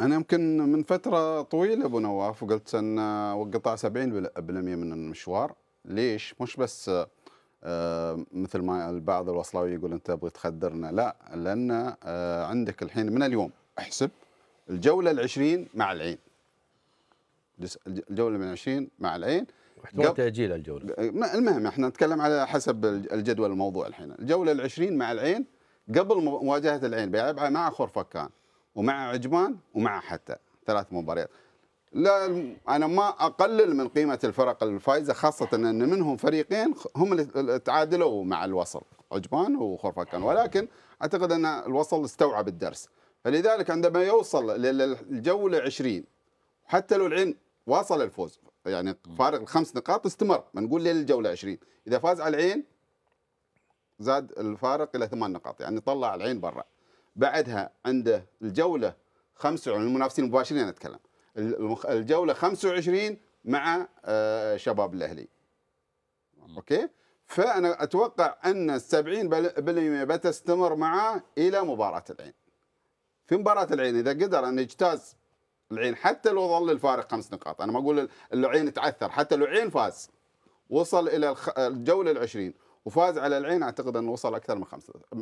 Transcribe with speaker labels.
Speaker 1: انا يمكن من فتره طويله ابو نواف وقلت ان وقطع 70% من المشوار ليش مش بس آه، مثل ما البعض الوصلاوي يقول انت تبغي تخدرنا لا لان آه، عندك الحين من اليوم احسب الجوله العشرين مع العين الجوله من 20 مع العين واحتمال تاجيل الجوله المهم احنا نتكلم على حسب الجدول الموضوع الحين الجوله ال 20 مع العين قبل مواجهه العين بيلعبها مع خرفكان ومع عجمان ومع حتى ثلاث مباريات لا انا ما اقلل من قيمه الفرق الفائزه خاصه ان منهم فريقين هم اللي تعادلوا مع الوصل عجمان وخرفكان ولكن اعتقد ان الوصل استوعب الدرس فلذلك عندما يوصل للجوله 20 حتى لو العين واصل الفوز يعني فارق الخمس نقاط استمر ما نقول للجوله 20 اذا فاز على العين زاد الفارق الى ثمان نقاط يعني طلع العين برا بعدها عنده الجوله 25 المنافسين المباشرين انا اتكلم الجوله 25 مع آه، شباب الاهلي اوكي فانا اتوقع ان 70 70% بتستمر معاه الى مباراه العين في مباراه العين اذا قدر ان يجتاز العين حتى لو ظل الفارق خمس نقاط انا ما اقول العين تعثر حتى لو العين فاز وصل الى الجوله العشرين وفاز على العين اعتقد انه وصل اكثر من خمسه